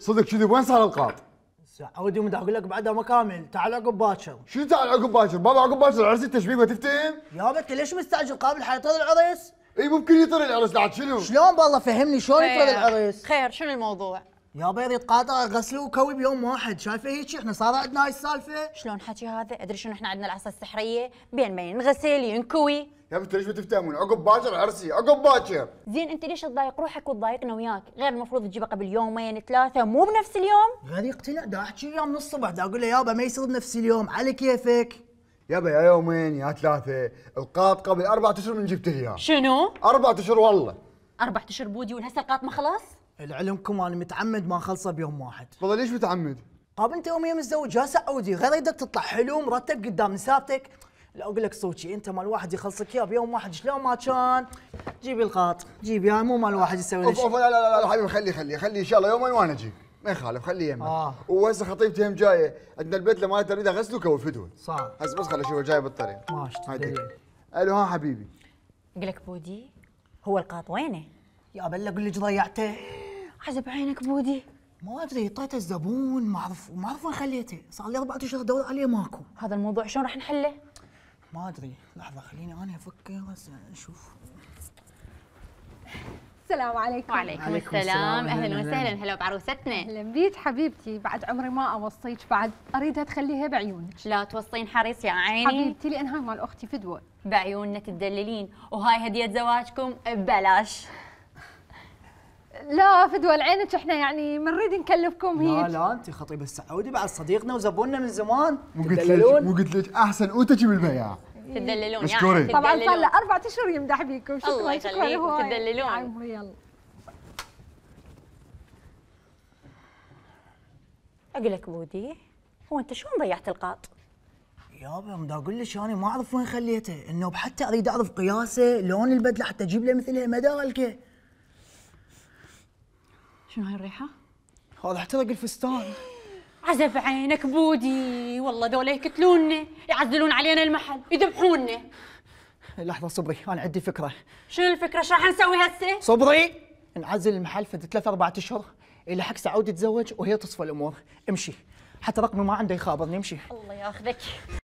صدق كذي وين صار القاط؟ اودي مدح اقول لك بعدها ما كامل تعال عقب باكر شو تعال عقب باكر؟ بابا عقب باكر العرس التشبيه ما تفتهم؟ يابا انت ليش مستعجل قابل حيطير العرس؟ اي ممكن يطير العرس بعد شنو؟ شلون بالله فهمني شلون يطير العرس؟ خير شنو الموضوع؟ يا بيض يتقاطع غسلوه وكوي بيوم واحد شايفه هيك احنا صار عندنا هاي السالفه شلون حكي هذا ادري شنو احنا عندنا العصا السحريه بين ما ينغسل ينكوي يا بنت ليش بتفتهمون عقب باكر عرسي عقب باكر زين انت ليش تضايق روحك وتضايقنا وياك غير المفروض تجيبه قبل يومين ثلاثه مو بنفس اليوم غير يقتنع دا احكي وياه من الصبح دا اقول له يابا ما يصير بنفس اليوم على كيفك يابا يا يومين يا ثلاثه القاط قبل اربع اشهر من جبته اياه شنو؟ اربع اشهر والله اربع اشهر بودي والهسه القاط ما خلاص؟ العلمكم انا متعمد ما اخلصه بيوم واحد والله ليش متعمد؟ قابلت يوم متزوج يا سعودي غير يدك تطلع حلو مرتب قدام نسابتك لا اقول لك صوتي انت مال واحد يخلصك اياه بيوم واحد شلون ما كان جيب الخاط جيب يا مو مال واحد يسوي لك لا لا لا لا حبيبي خلي خلي خلي ان شاء الله يومين وانا اجيك ما يخالف خليه يمك آه. وهسه خطيبتي هم جايه عندنا البيت لما اريد اغسله وكوفده صح هسه بس خلي اشوفه جاي بالطريق ماشي الو ها حبيبي اقول لك بودي هو القاط وينه؟ يا بلا اقول لك ضيعته عزب عينك بودي ما ادري طيت الزبون ما اعرف ما اعرف وين خليته صار لي اربع اشهر ادور عليه ماكو هذا الموضوع شلون راح نحله؟ ما ادري لحظه خليني انا افكر بس اشوف السلام عليكم وعليكم السلام, السلام اهلا وسهلا هلا بعروستنا اهلا بيك حبيبتي بعد عمري ما اوصيك بعد اريدها تخليها بعيونك لا توصين حريص يا عيني حبيبتي لان هاي مال اختي فدوه بعيوننا تدللين وهاي هديه زواجكم ببلاش لا فدوى عينك احنا يعني ما نريد نكلفكم هيك لا لا انت خطيب السعودي بعد صديقنا وزبوننا من زمان مو قلت لك مو قلت لك احسن اوتك بالبيع تدللون يعني طبعا صار له اربع اشهر يمدح بيكم شكرا الله يخليكم تدللون عمري يلا اقول لك بودي هو انت شلون ضيعت القاط؟ يابا دا اقول لك انا ما اعرف وين خليته انه حتى اريد اعرف قياسه لون البدله حتى اجيب له مثلها مداركه شنو هاي الريحه؟ هذا احترق الفستان عزف عينك بودي والله ذولا يقتلوننا يعزلون علينا المحل يذبحوننا لحظه صبري انا عندي فكره شنو الفكره شو راح نسوي هسه صبري نعزل المحل في ثلاث اربع اشهر الى حق سعود يتزوج وهي تصفى الامور امشي حتى رقمي ما عنده يخابرني امشي الله ياخذك